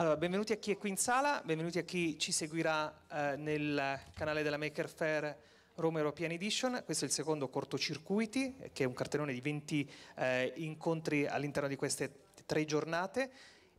Allora, benvenuti a chi è qui in sala, benvenuti a chi ci seguirà eh, nel canale della Maker Fair Roma European Edition, questo è il secondo cortocircuiti, che è un cartellone di 20 eh, incontri all'interno di queste tre giornate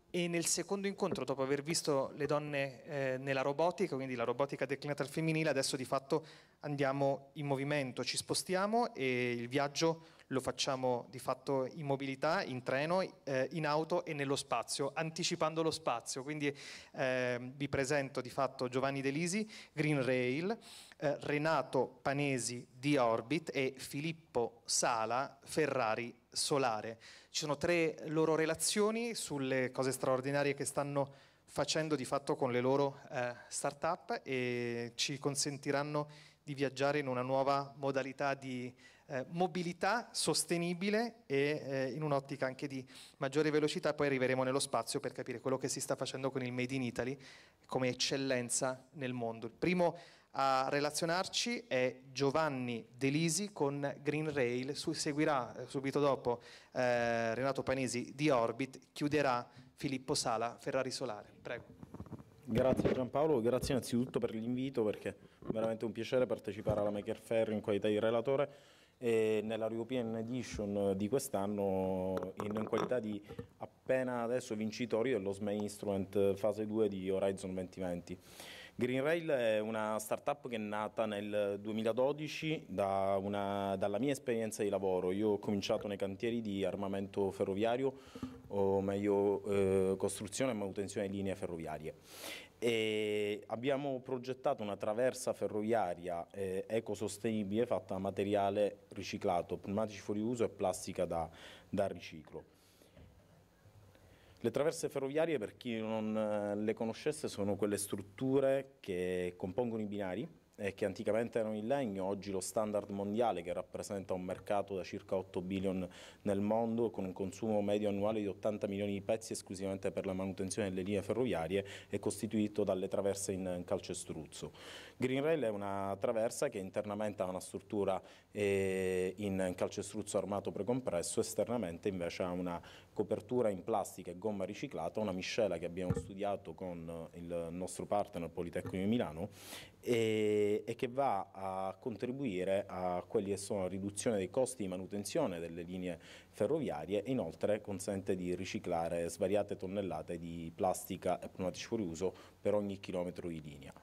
e nel secondo incontro, dopo aver visto le donne eh, nella robotica, quindi la robotica declinata al femminile, adesso di fatto andiamo in movimento, ci spostiamo e il viaggio lo facciamo di fatto in mobilità, in treno, eh, in auto e nello spazio, anticipando lo spazio. Quindi eh, vi presento di fatto Giovanni Delisi, Green Rail, eh, Renato Panesi di Orbit e Filippo Sala Ferrari Solare. Ci sono tre loro relazioni sulle cose straordinarie che stanno facendo di fatto con le loro eh, start-up e ci consentiranno di viaggiare in una nuova modalità di eh, mobilità sostenibile e eh, in un'ottica anche di maggiore velocità, poi arriveremo nello spazio per capire quello che si sta facendo con il Made in Italy come eccellenza nel mondo. Il primo a relazionarci è Giovanni Delisi con Green Rail, Su, seguirà eh, subito dopo eh, Renato Panesi di Orbit, chiuderà Filippo Sala Ferrari Solare. Prego. Grazie Giampaolo, grazie innanzitutto per l'invito perché è veramente un piacere partecipare alla Maker Fair in qualità di relatore e nella European Edition di quest'anno in qualità di appena adesso vincitori dello SME Instrument fase 2 di Horizon 2020. Green Rail è una startup che è nata nel 2012 da una, dalla mia esperienza di lavoro. Io ho cominciato nei cantieri di armamento ferroviario, o meglio eh, costruzione e manutenzione di linee ferroviarie. E abbiamo progettato una traversa ferroviaria eh, ecosostenibile fatta da materiale riciclato, pneumatici fuori uso e plastica da, da riciclo. Le traverse ferroviarie, per chi non eh, le conoscesse, sono quelle strutture che compongono i binari, che anticamente erano in legno, oggi lo standard mondiale che rappresenta un mercato da circa 8 billion nel mondo con un consumo medio annuale di 80 milioni di pezzi esclusivamente per la manutenzione delle linee ferroviarie è costituito dalle traverse in calcestruzzo. Green Rail è una traversa che internamente ha una struttura eh, in calcestruzzo armato precompresso, esternamente invece ha una copertura in plastica e gomma riciclata, una miscela che abbiamo studiato con eh, il nostro partner Politecnico di Milano e, e che va a contribuire a quelli che sono la riduzione dei costi di manutenzione delle linee ferroviarie e inoltre consente di riciclare svariate tonnellate di plastica e pneumatici fuori uso per ogni chilometro di linea.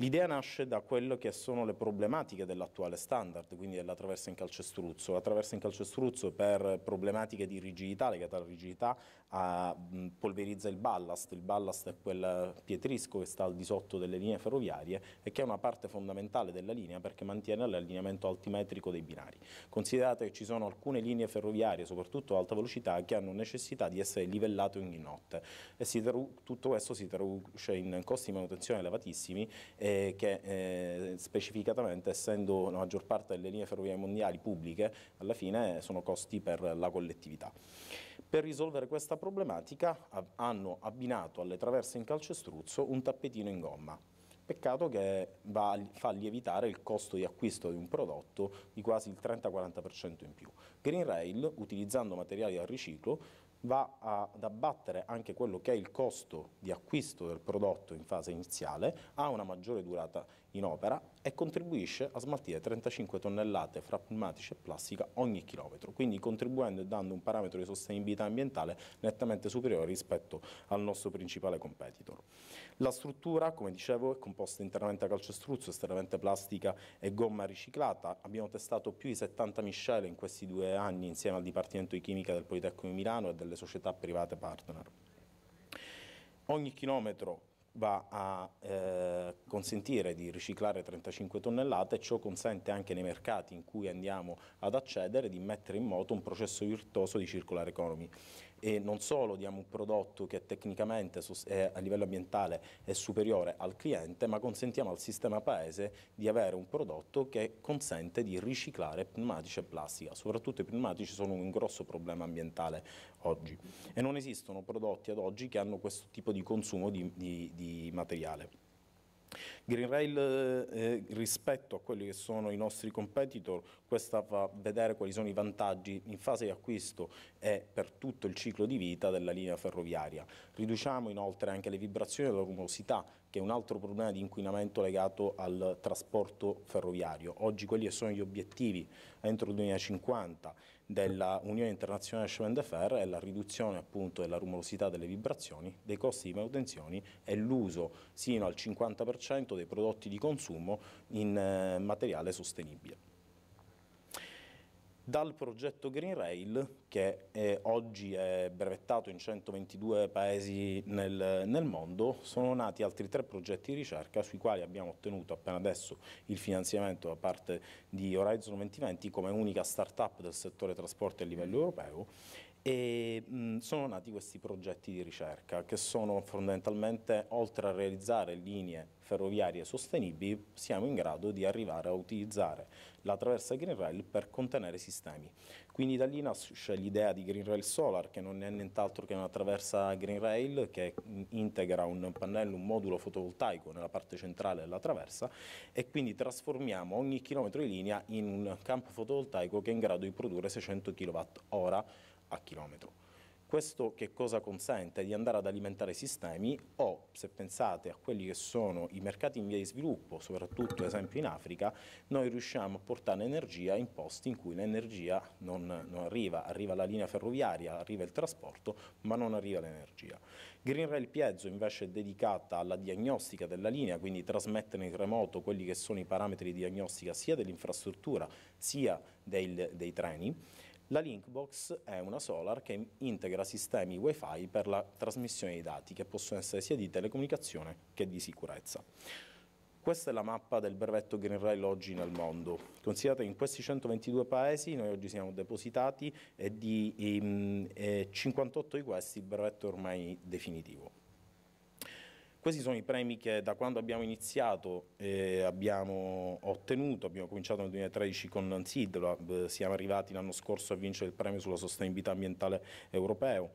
L'idea nasce da quelle che sono le problematiche dell'attuale standard, quindi della traversa in calcestruzzo. La traversa in calcestruzzo per problematiche di rigidità, legate alla rigidità, a, mh, polverizza il ballast. Il ballast è quel pietrisco che sta al di sotto delle linee ferroviarie e che è una parte fondamentale della linea perché mantiene l'allineamento altimetrico dei binari. Considerate che ci sono alcune linee ferroviarie, soprattutto ad alta velocità, che hanno necessità di essere livellate ogni notte e tutto questo si traduce in costi di manutenzione elevatissimi eh, che eh, specificatamente essendo la maggior parte delle linee ferroviarie mondiali pubbliche alla fine eh, sono costi per la collettività. Per risolvere questa problematica hanno abbinato alle traverse in calcestruzzo un tappetino in gomma peccato che va, fa lievitare il costo di acquisto di un prodotto di quasi il 30-40% in più. Green Rail, utilizzando materiali da riciclo, va ad abbattere anche quello che è il costo di acquisto del prodotto in fase iniziale, ha una maggiore durata in opera e contribuisce a smaltire 35 tonnellate fra pneumatici e plastica ogni chilometro, quindi contribuendo e dando un parametro di sostenibilità ambientale nettamente superiore rispetto al nostro principale competitor. La struttura, come dicevo, è composta interamente a calcestruzzo, esternamente plastica e gomma riciclata. Abbiamo testato più di 70 miscele in questi due anni insieme al Dipartimento di Chimica del Politecnico di Milano e delle società private partner. Ogni chilometro va a eh, consentire di riciclare 35 tonnellate e ciò consente anche nei mercati in cui andiamo ad accedere di mettere in moto un processo virtuoso di circolare economy e non solo diamo un prodotto che tecnicamente a livello ambientale è superiore al cliente, ma consentiamo al sistema paese di avere un prodotto che consente di riciclare pneumatici e plastica. Soprattutto i pneumatici sono un grosso problema ambientale oggi e non esistono prodotti ad oggi che hanno questo tipo di consumo di, di, di materiale. Green Rail eh, rispetto a quelli che sono i nostri competitor, questa fa vedere quali sono i vantaggi in fase di acquisto e per tutto il ciclo di vita della linea ferroviaria. Riduciamo inoltre anche le vibrazioni e la rumosità che è un altro problema di inquinamento legato al trasporto ferroviario. Oggi quelli che sono gli obiettivi entro il 2050 della Unione Internazionale Chemin de Fer è la riduzione appunto della rumorosità delle vibrazioni, dei costi di manutenzione e l'uso sino al 50% dei prodotti di consumo in eh, materiale sostenibile dal progetto Green Rail che è, oggi è brevettato in 122 paesi nel, nel, mondo, sono nati altri tre progetti di ricerca sui quali abbiamo ottenuto appena adesso il finanziamento da parte di Horizon 2020 come unica start-up del settore trasporti a livello europeo e mh, sono nati questi progetti di ricerca che sono fondamentalmente oltre a realizzare linee ferroviarie sostenibili siamo in grado di arrivare a utilizzare la traversa Green Rail per contenere sistemi. Quindi da lì nasce l'idea di Green Rail Solar che non è nient'altro che una traversa Green Rail che integra un pannello, un modulo fotovoltaico nella parte centrale della traversa e quindi trasformiamo ogni chilometro di linea in un campo fotovoltaico che è in grado di produrre 600 kWh a chilometro. Questo che cosa consente? Di andare ad alimentare sistemi o, se pensate a quelli che sono i mercati in via di sviluppo, soprattutto ad esempio in Africa, noi riusciamo a portare energia in posti in cui l'energia non, non arriva, arriva la linea ferroviaria, arriva il trasporto, ma non arriva l'energia. Green Rail Piezo invece è dedicata alla diagnostica della linea, quindi trasmettere in remoto quelli che sono i parametri di diagnostica sia dell'infrastruttura sia del, dei treni la Linkbox è una solar che integra sistemi WiFi per la trasmissione di dati che possono essere sia di telecomunicazione che di sicurezza. Questa è la mappa del brevetto Green Rail oggi nel mondo. Considerate che in questi 122 paesi noi oggi siamo depositati e di ehm, e 58 di questi il brevetto è ormai definitivo. Questi sono i premi che da quando abbiamo iniziato eh, abbiamo ottenuto, abbiamo cominciato nel 2013 con SID, eh, siamo arrivati l'anno scorso a vincere il premio sulla sostenibilità ambientale europeo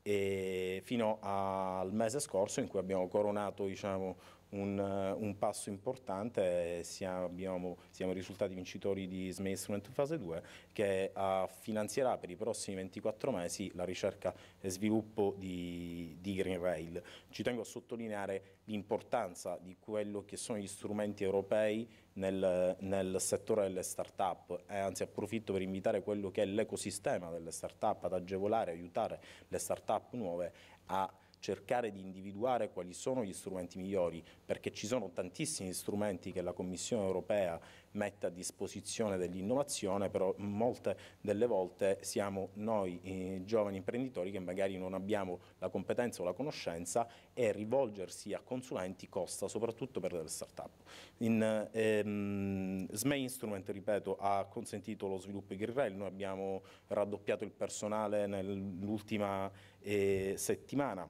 fino al mese scorso in cui abbiamo coronato diciamo, un, eh, un passo importante, siamo, abbiamo, siamo, risultati vincitori di SME Instrument Fase 2 che finanzierà per i prossimi 24 mesi la ricerca e sviluppo di, di Green Rail. Ci tengo a sottolineare l'importanza di quello che sono gli strumenti europei nel, nel settore delle start-up e anzi approfitto per invitare quello che è l'ecosistema delle start-up ad agevolare, aiutare le start-up nuove a cercare di individuare quali sono gli strumenti migliori, perché ci sono tantissimi strumenti che la Commissione europea mette a disposizione dell'innovazione, però molte delle volte siamo noi eh, giovani imprenditori che magari non abbiamo la competenza o la conoscenza e rivolgersi a consulenti costa, soprattutto per delle start-up. In, ehm, SME Instrument, ripeto, ha consentito lo sviluppo di Green noi abbiamo raddoppiato il personale nell'ultima eh, settimana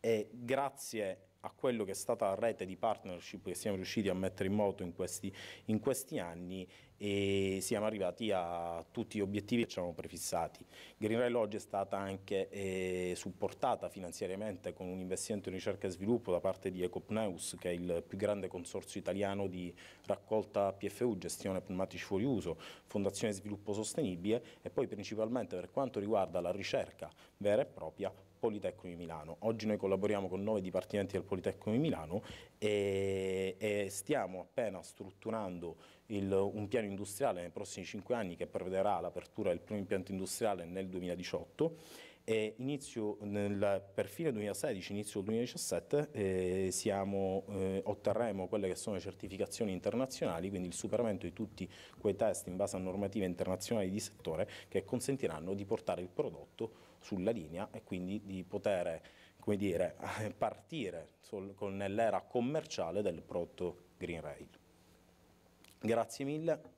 e grazie a quello che è stata la rete di partnership che siamo riusciti a mettere in moto in questi, in questi anni e siamo arrivati a tutti gli obiettivi che ci avevamo prefissati. Green Rail oggi è stata anche eh, supportata finanziariamente con un investimento in ricerca e sviluppo da parte di Ecopneus che è il più grande consorzio italiano di raccolta PFU, gestione pneumatici fuori uso, fondazione sviluppo sostenibile e poi principalmente per quanto riguarda la ricerca vera e propria Politecnico di Milano. Oggi noi collaboriamo con nove dipartimenti del Politecnico di Milano e, e stiamo appena strutturando il, un piano industriale nei prossimi cinque anni che prevederà l'apertura del primo impianto industriale nel 2018 e inizio nel, per fine 2016, inizio 2017 eh, siamo, eh, otterremo quelle che sono le certificazioni internazionali, quindi il superamento di tutti quei test in base a normative internazionali di settore che consentiranno di portare il prodotto sulla linea e quindi di poter come dire, partire nell'era commerciale del prodotto Green Rail. Grazie mille.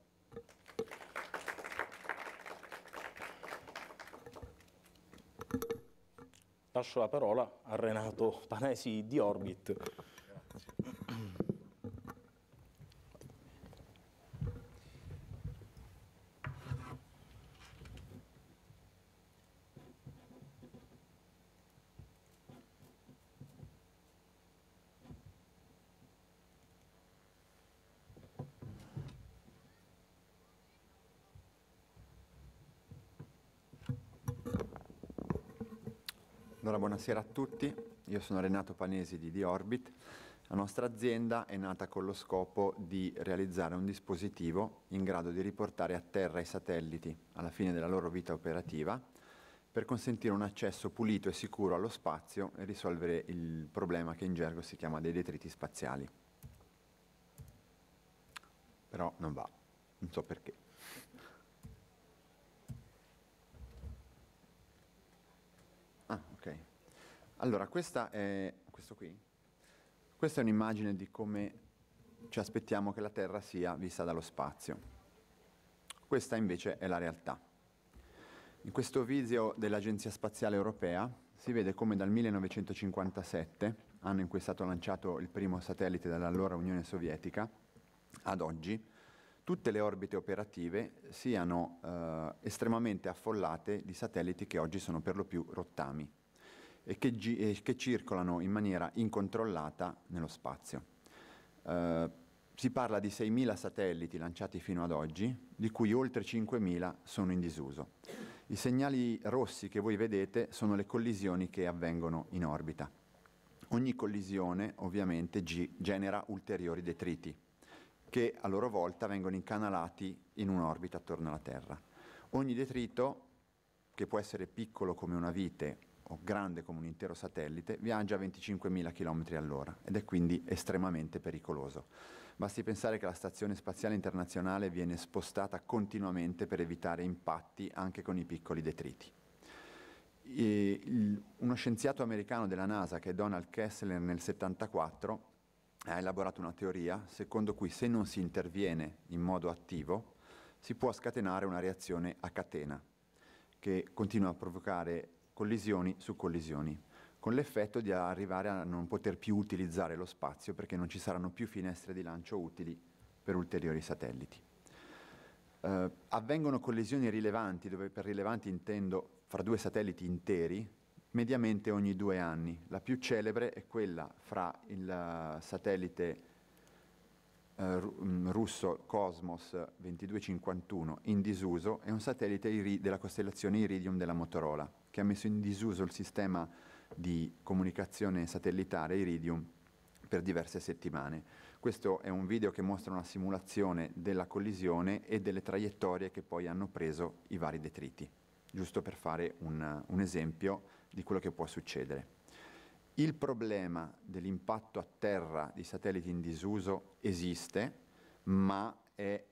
Lascio la parola a Renato Panesi di Orbit. Allora, buonasera a tutti, io sono Renato Panesi di The orbit La nostra azienda è nata con lo scopo di realizzare un dispositivo in grado di riportare a terra i satelliti alla fine della loro vita operativa per consentire un accesso pulito e sicuro allo spazio e risolvere il problema che in gergo si chiama dei detriti spaziali. Però non va, non so perché. Allora, questa è, questa è un'immagine di come ci aspettiamo che la Terra sia vista dallo spazio. Questa invece è la realtà. In questo video dell'Agenzia Spaziale Europea si vede come dal 1957, anno in cui è stato lanciato il primo satellite dall'allora Unione Sovietica, ad oggi, tutte le orbite operative siano eh, estremamente affollate di satelliti che oggi sono per lo più rottami e che, e che circolano in maniera incontrollata nello spazio. Eh, si parla di 6.000 satelliti lanciati fino ad oggi, di cui oltre 5.000 sono in disuso. I segnali rossi che voi vedete sono le collisioni che avvengono in orbita. Ogni collisione ovviamente genera ulteriori detriti, che a loro volta vengono incanalati in un'orbita attorno alla Terra. Ogni detrito, che può essere piccolo come una vite o grande come un intero satellite, viaggia a 25.000 km all'ora ed è quindi estremamente pericoloso. Basti pensare che la Stazione Spaziale Internazionale viene spostata continuamente per evitare impatti anche con i piccoli detriti. Il, uno scienziato americano della NASA, che è Donald Kessler, nel 1974 ha elaborato una teoria secondo cui se non si interviene in modo attivo si può scatenare una reazione a catena che continua a provocare collisioni su collisioni, con l'effetto di arrivare a non poter più utilizzare lo spazio perché non ci saranno più finestre di lancio utili per ulteriori satelliti. Eh, avvengono collisioni rilevanti, dove per rilevanti intendo fra due satelliti interi, mediamente ogni due anni. La più celebre è quella fra il eh, satellite eh, mm, russo Cosmos 2251 in disuso e un satellite della costellazione Iridium della Motorola che ha messo in disuso il sistema di comunicazione satellitare Iridium per diverse settimane. Questo è un video che mostra una simulazione della collisione e delle traiettorie che poi hanno preso i vari detriti, giusto per fare un, un esempio di quello che può succedere. Il problema dell'impatto a terra di satelliti in disuso esiste, ma è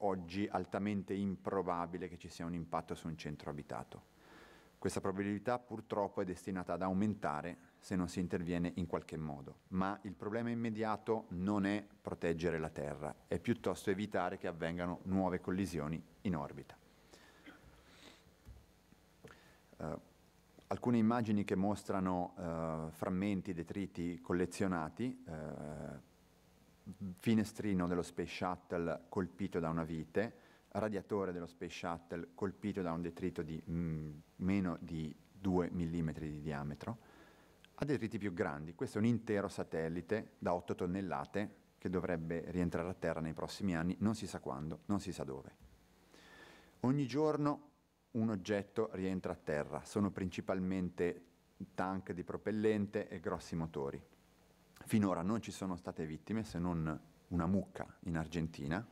oggi altamente improbabile che ci sia un impatto su un centro abitato. Questa probabilità purtroppo è destinata ad aumentare se non si interviene in qualche modo, ma il problema immediato non è proteggere la Terra, è piuttosto evitare che avvengano nuove collisioni in orbita. Uh, alcune immagini che mostrano uh, frammenti, detriti collezionati, uh, finestrino dello Space Shuttle colpito da una vite, radiatore dello Space Shuttle colpito da un detrito di mm, meno di 2 mm di diametro a detriti più grandi. Questo è un intero satellite da 8 tonnellate che dovrebbe rientrare a terra nei prossimi anni, non si sa quando, non si sa dove. Ogni giorno un oggetto rientra a terra, sono principalmente tank di propellente e grossi motori. Finora non ci sono state vittime se non una mucca in Argentina,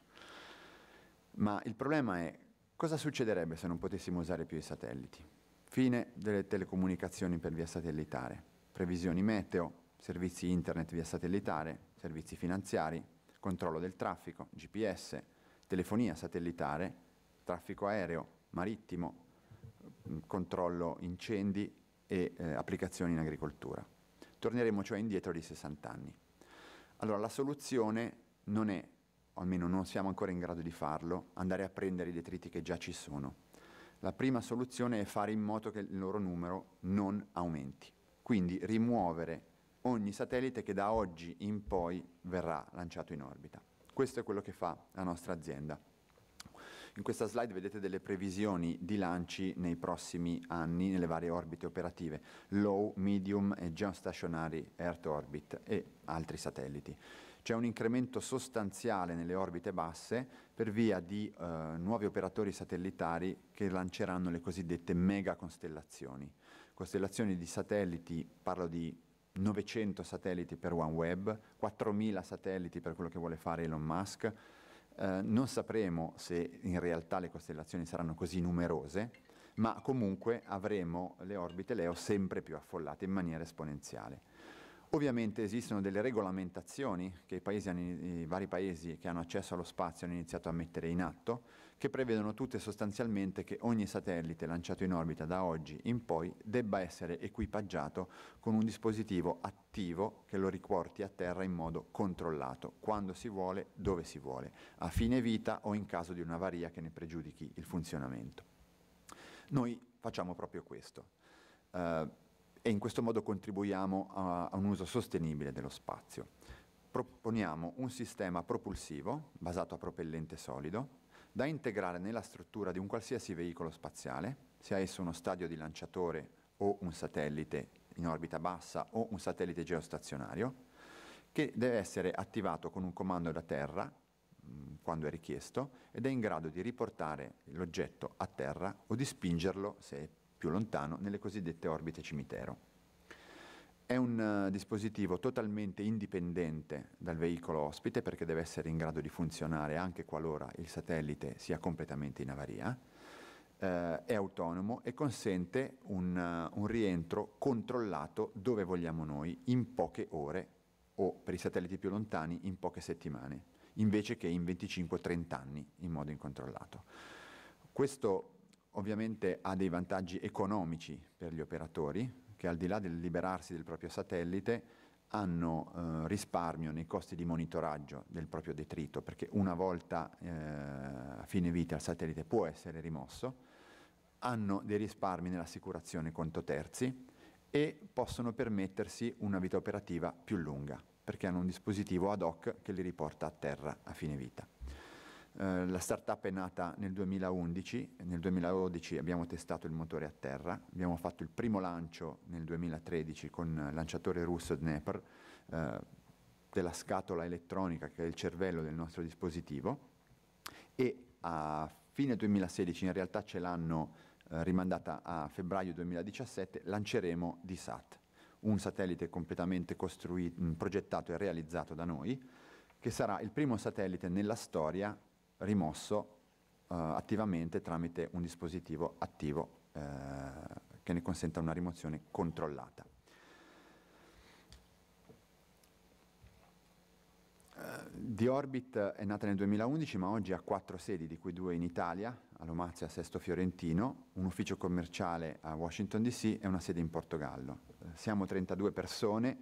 ma il problema è cosa succederebbe se non potessimo usare più i satelliti? Fine delle telecomunicazioni per via satellitare, previsioni meteo, servizi internet via satellitare, servizi finanziari, controllo del traffico, GPS, telefonia satellitare, traffico aereo, marittimo, mm, controllo incendi e eh, applicazioni in agricoltura. Torneremo cioè indietro di 60 anni. Allora la soluzione non è o almeno non siamo ancora in grado di farlo, andare a prendere i detriti che già ci sono. La prima soluzione è fare in modo che il loro numero non aumenti, quindi rimuovere ogni satellite che da oggi in poi verrà lanciato in orbita. Questo è quello che fa la nostra azienda. In questa slide vedete delle previsioni di lanci nei prossimi anni nelle varie orbite operative, low, medium e geostationary Earth orbit e altri satelliti. C'è un incremento sostanziale nelle orbite basse per via di eh, nuovi operatori satellitari che lanceranno le cosiddette mega costellazioni. Costellazioni di satelliti, parlo di 900 satelliti per OneWeb, 4000 satelliti per quello che vuole fare Elon Musk. Eh, non sapremo se in realtà le costellazioni saranno così numerose, ma comunque avremo le orbite Leo sempre più affollate in maniera esponenziale. Ovviamente esistono delle regolamentazioni che i, paesi, i, vari paesi che hanno accesso allo spazio hanno iniziato a mettere in atto, che prevedono tutte sostanzialmente che ogni satellite lanciato in orbita da oggi in poi debba essere equipaggiato con un dispositivo attivo che lo riporti a terra in modo controllato, quando si vuole, dove si vuole, a fine vita o in caso di una varia che ne pregiudichi il funzionamento. Noi facciamo proprio questo. Uh, e in questo modo contribuiamo a, a un uso sostenibile dello spazio. Proponiamo un sistema propulsivo basato a propellente solido da integrare nella struttura di un qualsiasi veicolo spaziale, sia esso uno stadio di lanciatore o un satellite in orbita bassa o un satellite geostazionario, che deve essere attivato con un comando da terra quando è richiesto ed è in grado di riportare l'oggetto a terra o di spingerlo se è più lontano nelle cosiddette orbite cimitero. È un eh, dispositivo totalmente indipendente dal veicolo ospite perché deve essere in grado di funzionare anche qualora il satellite sia completamente in avaria, uh, è autonomo e consente un, eh, un rientro controllato dove vogliamo noi in poche ore o per i satelliti più lontani in poche settimane, invece che in 25-30 anni in modo incontrollato. Questo ovviamente ha dei vantaggi economici per gli operatori che al di là del liberarsi del proprio satellite hanno eh, risparmio nei costi di monitoraggio del proprio detrito perché una volta eh, a fine vita il satellite può essere rimosso, hanno dei risparmi nell'assicurazione conto terzi e possono permettersi una vita operativa più lunga perché hanno un dispositivo ad hoc che li riporta a terra a fine vita. Eh, la startup è nata nel 2011, nel 2012 abbiamo testato il motore a terra, abbiamo fatto il primo lancio nel 2013 con il lanciatore russo Dnepr eh, della scatola elettronica che è il cervello del nostro dispositivo e a fine 2016, in realtà ce l'hanno eh, rimandata a febbraio 2017, lanceremo DSAT, un satellite completamente progettato e realizzato da noi, che sarà il primo satellite nella storia rimosso eh, attivamente tramite un dispositivo attivo eh, che ne consenta una rimozione controllata. Eh, The Orbit è nata nel 2011 ma oggi ha quattro sedi, di cui due in Italia, a Lomazzo e a Sesto Fiorentino, un ufficio commerciale a Washington DC e una sede in Portogallo. Eh, siamo 32 persone,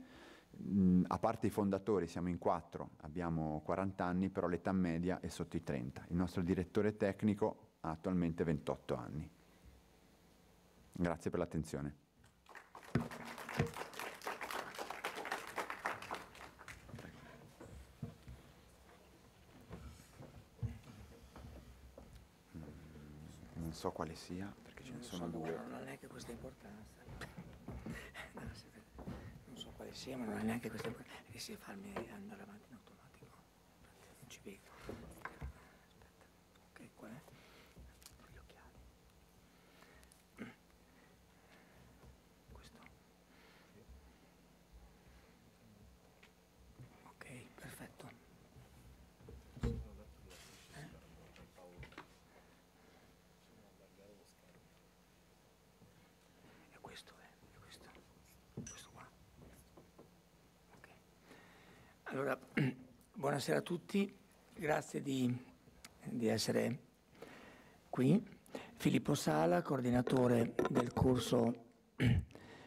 a parte i fondatori, siamo in quattro, abbiamo 40 anni, però l'età media è sotto i 30. Il nostro direttore tecnico ha attualmente 28 anni. Grazie per l'attenzione. Non so quale sia, perché ce ne sono due. Non è che questa è importanza. Sì, ma non è neanche questo. Riesci a farmi andare avanti in automatico. Non ci vedo. Allora, buonasera a tutti, grazie di, di, essere qui. Filippo Sala, coordinatore del corso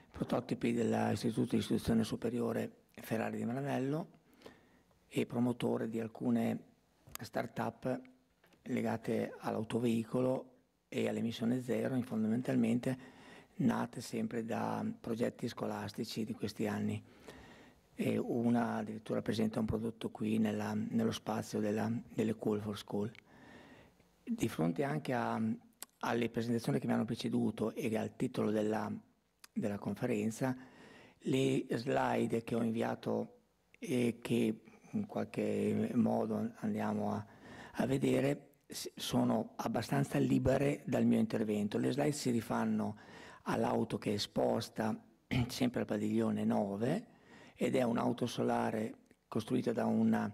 prototipi dell'Istituto di Istruzione Superiore Ferrari di Maranello e promotore di alcune start-up legate all'autoveicolo e all'emissione zero, fondamentalmente nate sempre da progetti scolastici di questi anni e una addirittura presenta un prodotto qui nella, nello spazio della, delle Call for School. Di fronte anche a, alle presentazioni che mi hanno preceduto e al titolo della, della conferenza, le slide che ho inviato e che in qualche modo andiamo a, a vedere sono abbastanza libere dal mio intervento. Le slide si rifanno all'auto che è esposta sempre al padiglione 9 ed è un'auto solare costruita da una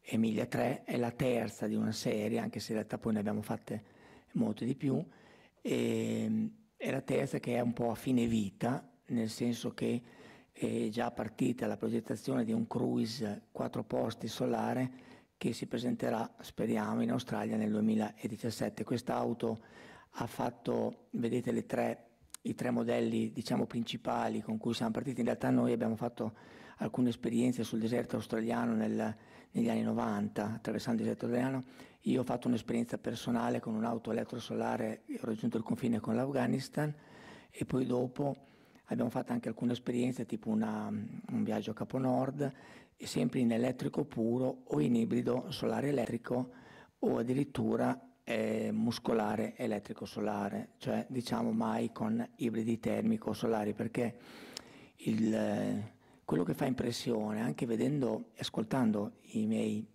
Emilia 3, è la terza di una serie, anche se in realtà poi ne abbiamo fatte molte di più, e, ehm, è la terza che è un po' a fine vita, nel senso che è già partita la progettazione di un cruise quattro posti solare che si presenterà, speriamo, in Australia nel 2017. Quest'auto ha fatto, vedete le tre i tre modelli diciamo, principali con cui siamo partiti. In realtà noi abbiamo fatto alcune esperienze sul deserto australiano nel, negli anni 90, attraversando il deserto australiano. Io ho fatto un'esperienza personale con un'auto elettrosolare, ho raggiunto il confine con l'Afghanistan e poi dopo abbiamo fatto anche alcune esperienze tipo una, un viaggio a Capo Nord, e sempre in elettrico puro o in ibrido solare elettrico o addirittura eh, muscolare elettrico-solare, cioè diciamo mai con ibridi termico-solari, perché il, eh, quello che fa impressione, anche vedendo e ascoltando miei,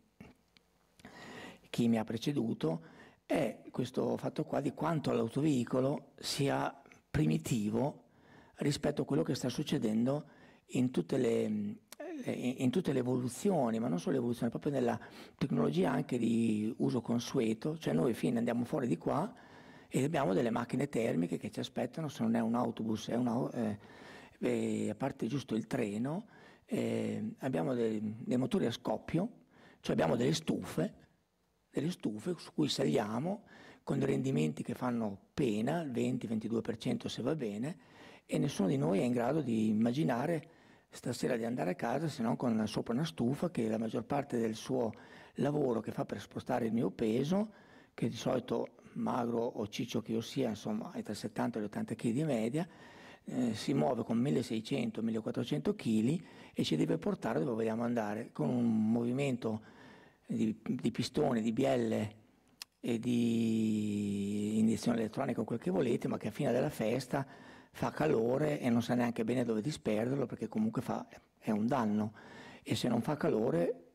chi mi ha preceduto, è questo fatto qua di quanto l'autoveicolo sia primitivo rispetto a quello che sta succedendo in tutte le eh, in tutte le evoluzioni, ma non solo le evoluzioni, proprio nella tecnologia anche di uso consueto, cioè noi fine andiamo fuori di qua e abbiamo delle macchine termiche che ci aspettano, se non è un autobus, è un, eh, eh, a parte giusto il treno, eh, abbiamo dei, dei, motori a scoppio, cioè abbiamo delle stufe, delle stufe su cui saliamo con rendimenti che fanno pena, il 20-22% se va bene, e nessuno di noi è in grado di immaginare stasera di andare a casa se non con sopra una stufa che la maggior parte del suo lavoro che fa per spostare il mio peso, che di solito magro o ciccio che io sia, insomma è tra 70 e 80 kg di media, eh, si muove con 1600-1400 kg e ci deve portare dove vogliamo andare, con un movimento di, di pistoni, di bielle e di iniezione elettronica o quel che volete, ma che a fine della festa fa calore e non sa neanche bene dove disperderlo perché comunque fa, è un danno e se non fa calore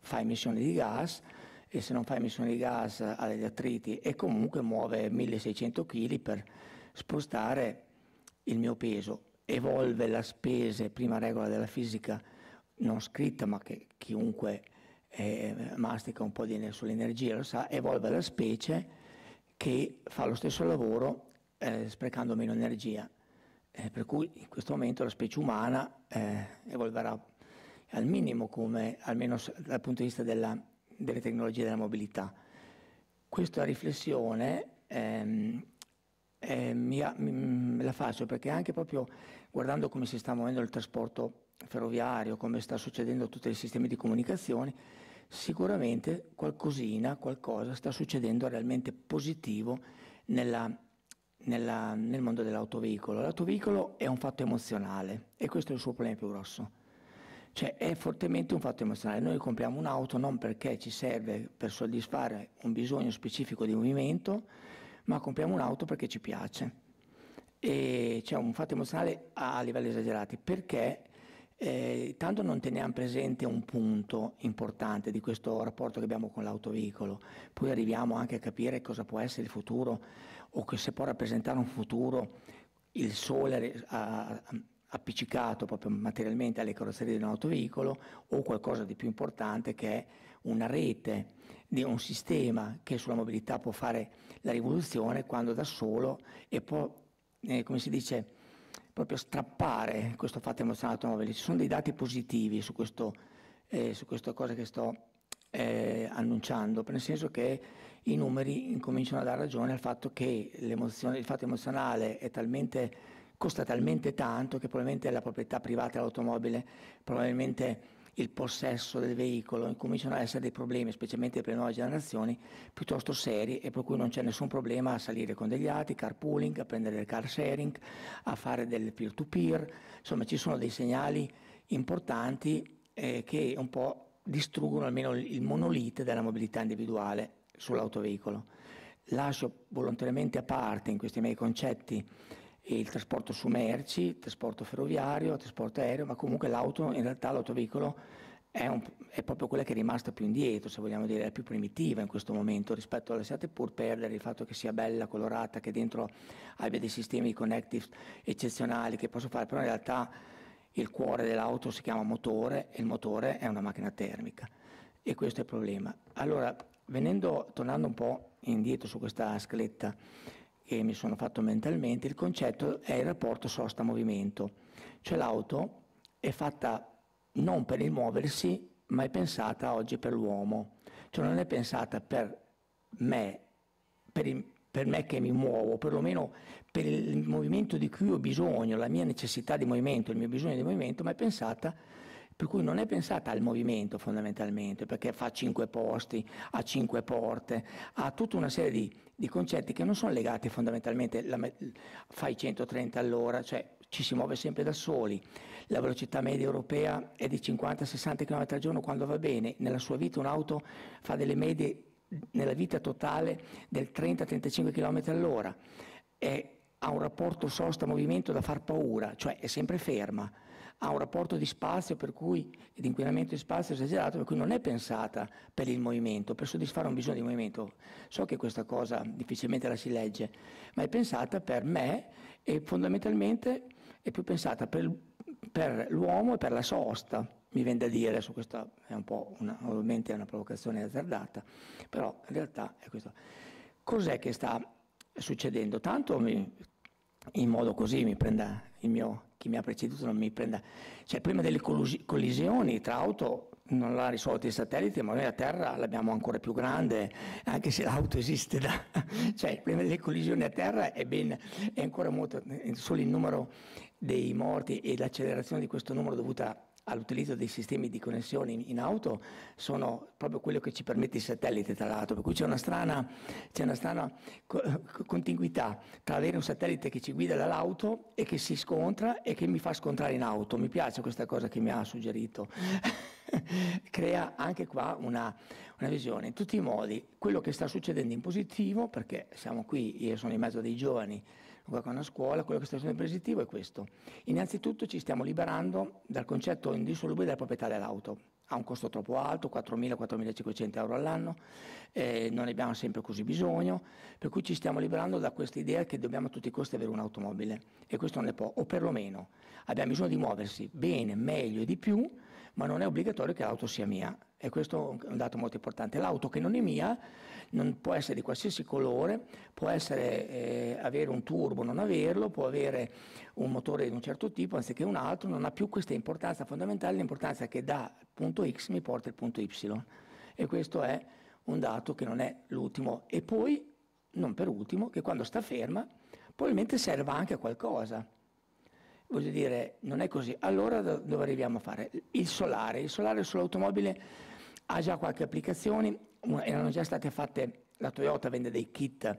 fa emissioni di gas e se non fa emissioni di gas ha degli attriti e comunque muove 1600 kg per spostare il mio peso. Evolve la spese, prima regola della fisica non scritta ma che chiunque eh, mastica un po' di, sull'energia lo sa, evolve la specie che fa lo stesso lavoro eh, sprecando meno energia. Eh, per cui in questo momento la specie umana eh, evolverà al minimo come, almeno dal punto di vista della, delle tecnologie della mobilità. Questa riflessione ehm, eh, mia, mm, la faccio perché anche proprio guardando come si sta muovendo il trasporto ferroviario, come sta succedendo tutti i sistemi di comunicazione, sicuramente qualcosina, qualcosa sta succedendo realmente positivo nella nella, nel mondo dell'autoveicolo. L'autoveicolo è un fatto emozionale e questo è il suo problema più grosso. Cioè è fortemente un fatto emozionale. Noi compriamo un'auto non perché ci serve per soddisfare un bisogno specifico di movimento, ma compriamo un'auto perché ci piace. E c'è un fatto emozionale a livelli esagerati perché eh, tanto non teniamo presente un punto importante di questo rapporto che abbiamo con l'autoveicolo, poi arriviamo anche a capire cosa può essere il futuro o che se può rappresentare un futuro il sole a, appiccicato proprio materialmente alle carrozzerie di un autoveicolo o qualcosa di più importante che è una rete, un sistema che sulla mobilità può fare la rivoluzione quando da solo e può, eh, come si dice, proprio strappare questo fatto emozionale automobile. Ci sono dei dati positivi su, questo, eh, su questa cosa che sto eh, annunciando, nel senso che i numeri incominciano a dare ragione al fatto che il fatto emozionale è talmente costa talmente tanto che probabilmente la proprietà privata dell'automobile, probabilmente il possesso del veicolo, incominciano ad essere dei problemi, specialmente per le nuove generazioni, piuttosto seri e per cui non c'è nessun problema a salire con degli altri, carpooling, a prendere il car sharing, a fare del peer-to-peer, insomma ci sono dei segnali importanti eh, che un po' distruggono almeno il monolite della mobilità individuale sull'autoveicolo. Lascio volontariamente a parte in questi miei concetti eh, il trasporto su merci, il trasporto ferroviario, il trasporto aereo, ma comunque l'auto, in realtà l'autoveicolo è, un, è, proprio quella che è rimasta più indietro, se vogliamo dire, è più primitiva in questo momento rispetto alla SEAT, pur perdere il fatto che sia bella, colorata, che dentro abbia dei sistemi connective eccezionali che posso fare, però in realtà il cuore dell'auto si chiama motore e il motore è una macchina termica e questo è il problema. Allora, venendo, tornando un po' indietro su questa scaletta che mi sono fatto mentalmente, il concetto è il rapporto sosta-movimento, cioè l'auto è fatta non per il muoversi, ma è pensata oggi per l'uomo, cioè non è pensata per me, per il, per me che mi muovo, perlomeno per il movimento di cui ho bisogno, la mia necessità di movimento, il mio bisogno di movimento, ma è pensata, per cui non è pensata al movimento fondamentalmente, perché fa cinque posti, ha cinque porte, ha tutta una serie di, di concetti che non sono legati fondamentalmente, la, fai 130 all'ora, cioè ci si muove sempre da soli, la velocità media europea è di 50-60 km al giorno quando va bene, nella sua vita un'auto fa delle medie nella vita totale del 30-35 km all'ora, è, ha un rapporto sosta-movimento da far paura, cioè è sempre ferma, ha un rapporto di spazio per cui, di inquinamento di spazio esagerato, per cui non è pensata per il movimento, per soddisfare un bisogno di movimento. So che questa cosa difficilmente la si legge, ma è pensata per me e fondamentalmente è più pensata per, per l'uomo e per la sosta mi viene da dire, adesso questa è un po' una, ovviamente una provocazione azzardata, però in realtà è questo. Cos'è che sta succedendo? Tanto mi, in modo così mi prenda il mio, chi mi ha preceduto non mi prenda, cioè prima delle collisioni tra auto non l'ha risolto il satellite, ma noi a Terra l'abbiamo ancora più grande, anche se l'auto esiste da... cioè prima delle collisioni a Terra è, ben, è ancora molto, solo il numero dei morti e l'accelerazione di questo numero dovuta a all'utilizzo dei sistemi di connessione in, auto sono proprio quello che ci permette il satellite tra l'altro, per cui c'è una strana, c'è una strana co- contiguità tra avere un satellite che ci guida dall'auto e che si scontra e che mi fa scontrare in auto, mi piace questa cosa che mi ha suggerito, crea anche qua una, una visione, in tutti i modi quello che sta succedendo in positivo, perché siamo qui, io sono in mezzo dei giovani, con la scuola, quello che sta facendo il positivo è questo. Innanzitutto ci stiamo liberando dal concetto indissolubile della proprietà dell'auto. Ha un costo troppo alto, 4.000-4.500 euro all'anno, eh, non ne abbiamo sempre così bisogno, per cui ci stiamo liberando da questa idea che dobbiamo a tutti i costi avere un'automobile e questo non è poco, o perlomeno abbiamo bisogno di muoversi bene, meglio e di più, ma non è obbligatorio che l'auto sia mia e questo è un dato molto importante. L'auto che non è mia non può essere di qualsiasi colore, può essere, eh, avere un turbo, non averlo, può avere un motore di un certo tipo anziché un altro, non ha più questa importanza fondamentale, l'importanza che da punto X mi porta il punto Y. E questo è un dato che non è l'ultimo. E poi, non per ultimo, che quando sta ferma probabilmente serva anche a qualcosa voglio dire, non è così. Allora dove arriviamo a fare? Il solare, il solare sull'automobile ha già qualche applicazione, erano già state fatte, la Toyota vende dei kit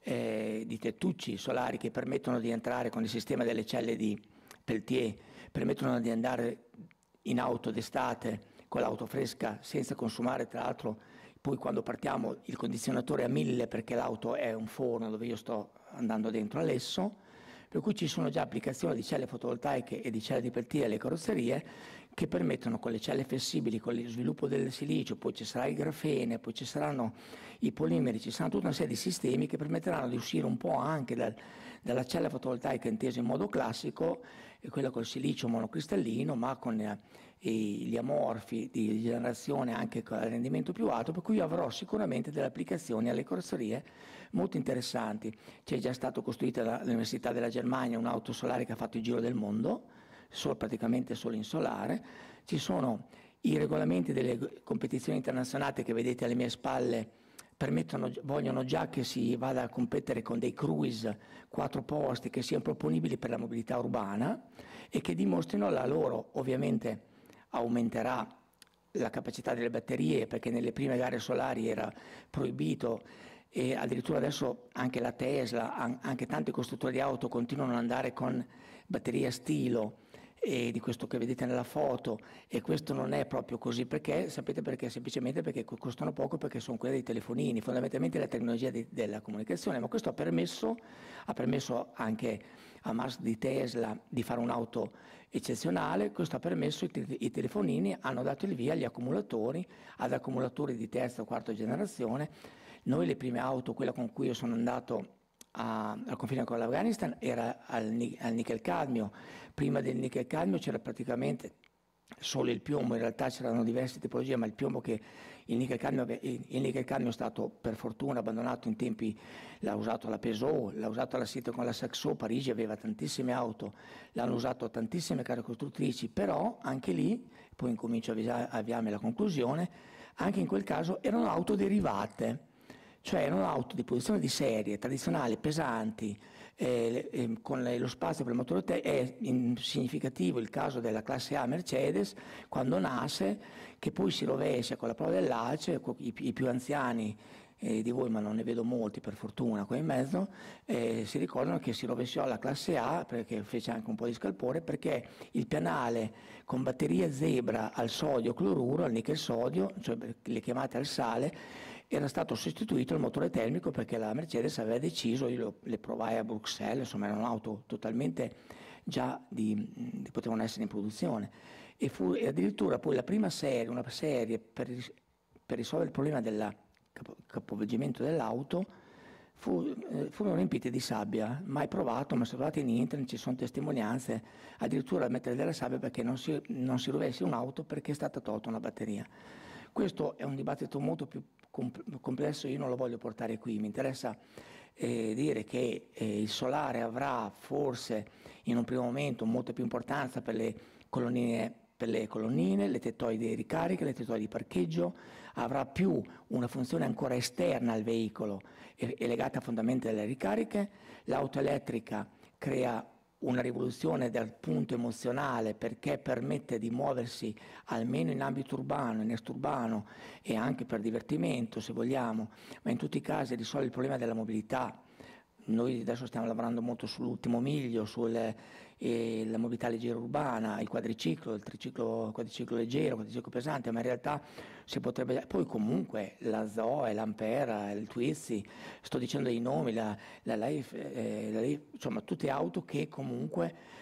eh, di tettucci solari che permettono di entrare con il sistema delle celle di Peltier, permettono di andare in auto d'estate con l'auto fresca senza consumare tra l'altro poi quando partiamo il condizionatore a 1000 perché l'auto è un forno dove io sto andando dentro adesso per cui ci sono già applicazioni di celle fotovoltaiche e di celle di Peltier alle carrozzerie che permettono con le celle flessibili, con lo sviluppo del silicio, poi ci sarà il grafene, poi ci saranno i polimeri, ci saranno tutta una serie di sistemi che permetteranno di uscire un po' anche dal, dalla cella fotovoltaica intesa in modo classico, eh, quella col silicio monocristallino, ma con eh, gli amorfi di generazione anche a rendimento più alto, per cui avrò sicuramente delle applicazioni alle carrozzerie molto interessanti. C'è già stato costruita dall'Università della Germania un'auto solare che ha fatto il giro del mondo, solo, praticamente solo in solare, ci sono i regolamenti delle competizioni internazionali che vedete alle mie spalle vogliono già che si vada a competere con dei cruise quattro posti che siano proponibili per la mobilità urbana e che dimostrino la loro, ovviamente aumenterà la capacità delle batterie perché nelle prime gare solari era proibito e addirittura adesso anche la Tesla, anche tanti costruttori di auto continuano ad andare con batterie a stilo e di questo che vedete nella foto e questo non è proprio così perché sapete perché semplicemente perché costano poco perché sono quelle dei telefonini fondamentalmente la tecnologia di, della comunicazione ma questo ha permesso, ha permesso anche a Mars di Tesla di fare un'auto eccezionale questo ha permesso i, te, i telefonini hanno dato il via agli accumulatori ad accumulatori di terza o quarta generazione noi le prime auto quella con cui io sono andato a, al confine con l'Afghanistan era al, al nickel cadmio, prima del nickel cadmio c'era praticamente solo il piombo, in realtà c'erano diverse tipologie, ma il piombo che il nickel cadmio, il nickel cadmio è stato per fortuna abbandonato in tempi, l'ha usato la Peugeot, l'ha usato la Sito con la Saxo, Parigi aveva tantissime auto, l'hanno usato tantissime case costruttrici, però anche lì, poi incomincio a avviarmi alla conclusione, anche in quel caso erano auto derivate cioè erano auto di posizione di serie, tradizionali, pesanti, eh, eh, con le, lo spazio per il motore te- è in, significativo il caso della classe A Mercedes, quando nasce, che poi si rovescia con la prova dell'ACE, i, i più anziani eh, di voi, ma non ne vedo molti per fortuna qua in mezzo, eh, si ricordano che si rovesciò la classe A perché fece anche un po' di scalpore perché il pianale con batteria zebra al sodio cloruro, al nickel sodio, cioè le chiamate al sale, era stato sostituito il motore termico perché la Mercedes aveva deciso, io le provai a Bruxelles, insomma erano auto totalmente già di, potevano essere in produzione e fu e addirittura poi la prima serie, una serie per, per risolvere il problema del capo, capovolgimento dell'auto fu, eh, furono riempite di sabbia, mai provato, ma trovate in internet, ci sono testimonianze, addirittura mettere della sabbia perché non si, non si rovessi un'auto perché è stata tolta una batteria. Questo è un dibattito molto più complesso io non lo voglio portare qui, mi interessa eh, dire che eh, il solare avrà forse in un primo momento molta più importanza per le colonnine per le colonnine, le tettoide di ricarica, le tettoide di parcheggio, avrà più una funzione ancora esterna al veicolo e legata fondamentalmente alle ricariche, l'auto elettrica crea una rivoluzione dal punto emozionale perché permette di muoversi almeno in ambito urbano, in esturbano e anche per divertimento se vogliamo, ma in tutti i casi risolve il problema della mobilità. Noi adesso stiamo lavorando molto sull'ultimo miglio, sul eh, la mobilità leggera urbana, il quadriciclo, il triciclo, quadriciclo leggero, il quadriciclo pesante, ma in realtà si potrebbe... Poi comunque la Zoe, l'Ampera, il Twizy, sto dicendo dei nomi, la, la, Life, eh, la Life, insomma tutte auto che comunque...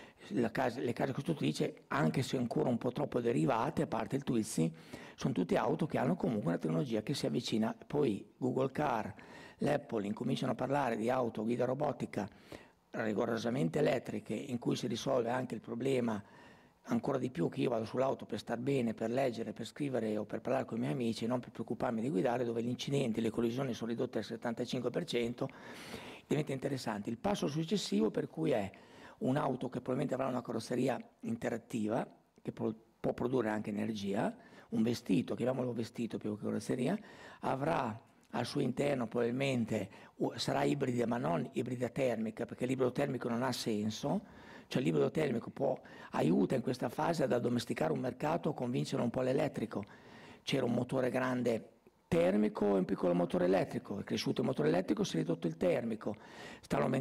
Casa, le case costruttrici, anche se ancora un po' troppo derivate, a parte il Twizy, sono tutte auto che hanno comunque una tecnologia che si avvicina. Poi Google Car, l'Apple incominciano a parlare di auto, guida robotica, rigorosamente elettriche in cui si risolve anche il problema ancora di più che io vado sull'auto per star bene, per leggere, per scrivere o per parlare con i miei amici e non per preoccuparmi di guidare dove gli incidenti, e le collisioni sono ridotte al 75%, diventa interessante. Il passo successivo per cui è un'auto che probabilmente avrà una carrozzeria interattiva che pro- può produrre anche energia, un vestito, chiamiamolo vestito più che carrozzeria, avrà al suo interno probabilmente sarà ibrida ma non ibrida termica perché l'ibrido termico non ha senso, cioè l'ibrido termico può, aiuta in questa fase ad addomesticare un mercato, a convincere un po' l'elettrico. C'era un motore grande termico e un piccolo motore elettrico, è cresciuto il motore elettrico, si è ridotto il termico,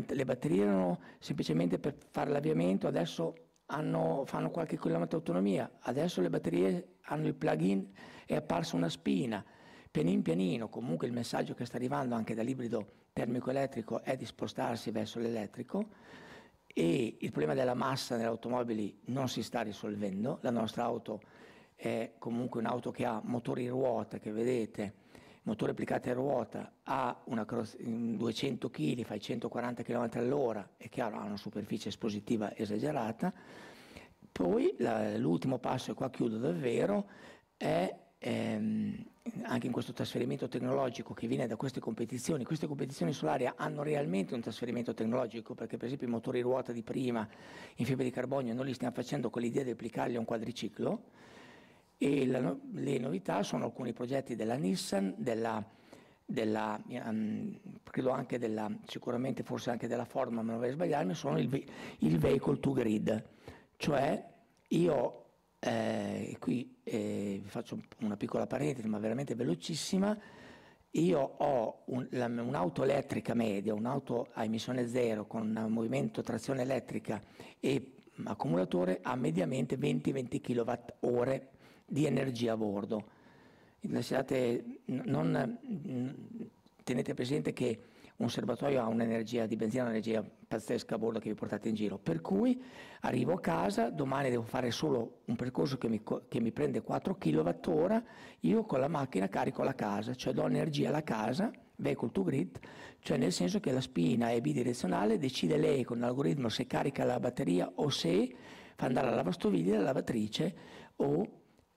le batterie erano semplicemente per fare l'avviamento, adesso hanno, fanno qualche chilometro di autonomia, adesso le batterie hanno il plug-in, è apparsa una spina Pianin pianino comunque il messaggio che sta arrivando anche dall'ibrido termico-elettrico è di spostarsi verso l'elettrico e il problema della massa nelle automobili non si sta risolvendo, la nostra auto è comunque un'auto che ha motori ruota che vedete, motore applicato a ruota, ha cross- 200 kg, fa i 140 km all'ora, è chiaro ha una superficie espositiva esagerata, poi la, l'ultimo passo, e qua chiudo davvero, è ehm, anche in questo trasferimento tecnologico che viene da queste competizioni. Queste competizioni solari hanno realmente un trasferimento tecnologico perché per esempio i motori ruota di prima in fibra di carbonio noi li stiamo facendo con l'idea di applicarli a un quadriciclo e la, le novità sono alcuni progetti della Nissan, della, della, um, credo anche della, sicuramente forse anche della Ford, ma non vorrei sbagliarmi, sono il, il vehicle to grid, cioè io eh, qui eh, faccio una piccola parentesi, ma veramente velocissima. Io ho un, la, un'auto elettrica media, un'auto a emissione zero con movimento trazione elettrica e mm, accumulatore ha mediamente 20-20 kWh di energia a bordo. Lasciate, non, mm, tenete presente che un serbatoio ha un'energia di benzina, un'energia pazzesca a bordo che vi portate in giro, per cui arrivo a casa, domani devo fare solo un percorso che mi, che mi prende 4 kWh, io con la macchina carico la casa, cioè do energia alla casa, vehicle to grid, cioè nel senso che la spina è bidirezionale, decide lei con l'algoritmo se carica la batteria o se fa andare alla lavastoviglie, la lavatrice o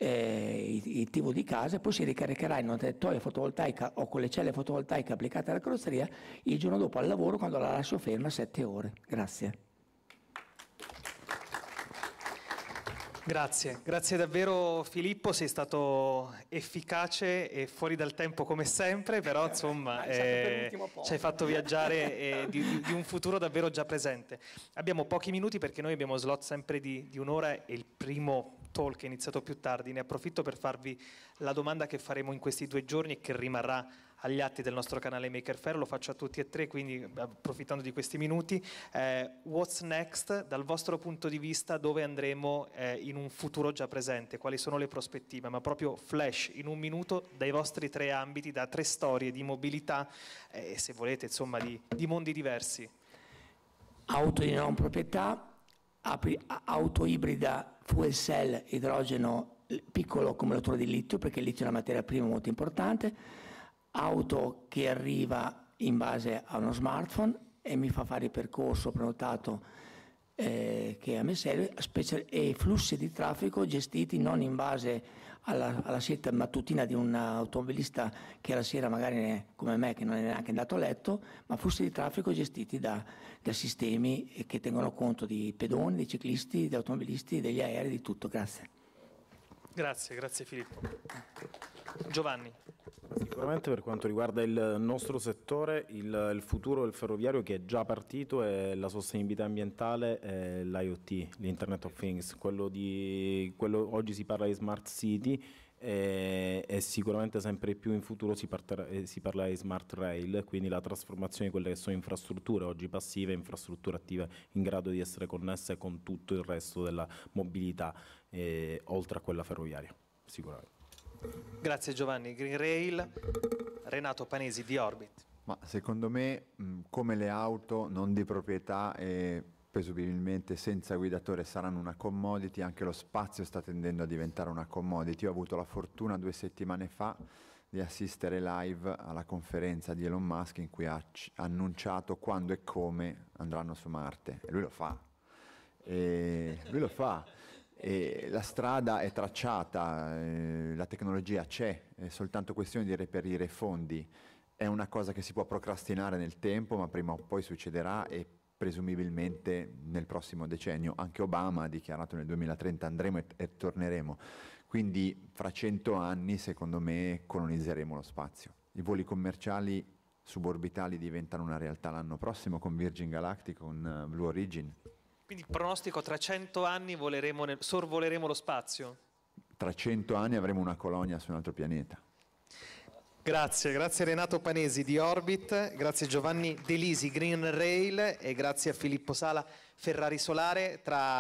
eh, i, i TV di casa e poi si ricaricherà in una tettoia fotovoltaica o con le celle fotovoltaiche applicate alla carrozzeria il giorno dopo al lavoro quando la lascio ferma 7 ore. Grazie. Grazie, grazie davvero Filippo, sei stato efficace e fuori dal tempo come sempre, però insomma ah, eh, ci hai fatto viaggiare eh, di, di, un futuro davvero già presente. Abbiamo pochi minuti perché noi abbiamo slot sempre di, di un'ora e il primo talk è iniziato più tardi, ne approfitto per farvi la domanda che faremo in questi due giorni e che rimarrà agli atti del nostro canale Maker Fair, lo faccio a tutti e tre, quindi eh, approfittando di questi minuti. Eh, what's next? Dal vostro punto di vista dove andremo eh, in un futuro già presente? Quali sono le prospettive? Ma proprio flash in un minuto dai vostri tre ambiti, da tre storie di mobilità eh, e eh, se volete insomma di, di mondi diversi. Auto di non proprietà, auto ibrida fuel cell idrogeno piccolo come accumulatore di litio perché il litio è una materia prima molto importante auto che arriva in base a uno smartphone e mi fa fare il percorso prenotato eh, che a me serve e flussi di traffico gestiti non in base a alla, alla seta mattutina di un automobilista che la sera magari come me che non è neanche andato a letto, ma flussi di traffico gestiti da, da sistemi che tengono conto di pedoni, di ciclisti, di automobilisti, degli aerei, di tutto. Grazie. Grazie, grazie Filippo. Giovanni. Sicuramente per quanto riguarda il nostro settore, il, il, futuro del ferroviario che è già partito è la sostenibilità ambientale e l'IoT, l'Internet of Things. Quello di, quello, oggi si parla di smart city e, e sicuramente sempre più in futuro si, parterà, eh, si, parla di smart rail, quindi la trasformazione di quelle che sono infrastrutture oggi passive, infrastrutture attive in grado di essere connesse con tutto il resto della mobilità, eh, oltre a quella ferroviaria, sicuramente. Grazie Giovanni. Green Rail, Renato Panesi di Orbit. Ma secondo me, mm, come le auto non di proprietà e presumibilmente senza guidatore saranno una commodity, anche lo spazio sta tendendo a diventare una commodity. Io ho avuto la fortuna due settimane fa di assistere live alla conferenza di Elon Musk in cui ha annunciato quando e come andranno su Marte. E lui lo fa. E lui lo fa. E la strada è tracciata, eh, la tecnologia c'è, è soltanto questione di reperire fondi. È una cosa che si può procrastinare nel tempo, ma prima o poi succederà e presumibilmente nel prossimo decennio. Anche Obama ha dichiarato nel 2030 andremo e, e torneremo. Quindi fra cento anni, secondo me, colonizzeremo lo spazio. I voli commerciali suborbitali diventano una realtà l'anno prossimo con Virgin Galactic, con eh, Blue Origin. Quindi pronostico tra 100 anni voleremo nel, sorvoleremo lo spazio? Tra 100 anni avremo una colonia su un altro pianeta. Grazie, grazie Renato Panesi di Orbit, grazie Giovanni Delisi Green Rail e grazie a Filippo Sala Ferrari Solare tra